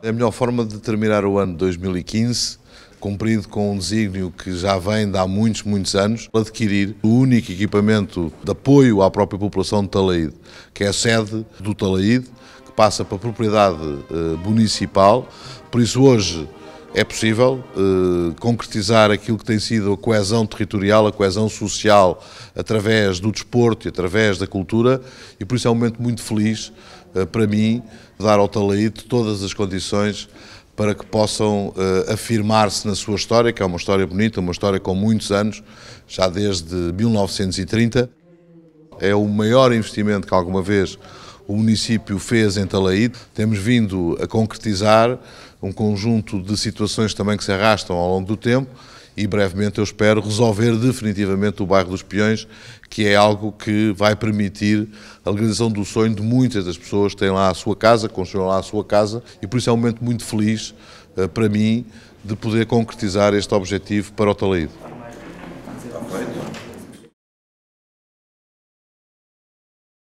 É a melhor forma de terminar o ano de 2015 cumprido com um desígnio que já vem de há muitos, muitos anos, adquirir o único equipamento de apoio à própria população de Talaíde, que é a sede do Talaíde, que passa para propriedade eh, municipal. Por isso, hoje, é possível eh, concretizar aquilo que tem sido a coesão territorial, a coesão social, através do desporto e através da cultura, e por isso é um momento muito feliz eh, para mim dar ao Talaíde todas as condições para que possam eh, afirmar-se na sua história, que é uma história bonita, uma história com muitos anos, já desde 1930. É o maior investimento que alguma vez o município fez em Talaíde, Temos vindo a concretizar um conjunto de situações também que se arrastam ao longo do tempo e brevemente eu espero resolver definitivamente o bairro dos peões, que é algo que vai permitir a realização do sonho de muitas das pessoas que têm lá a sua casa, construíram lá a sua casa e por isso é um momento muito feliz eh, para mim de poder concretizar este objetivo para o Talaíde.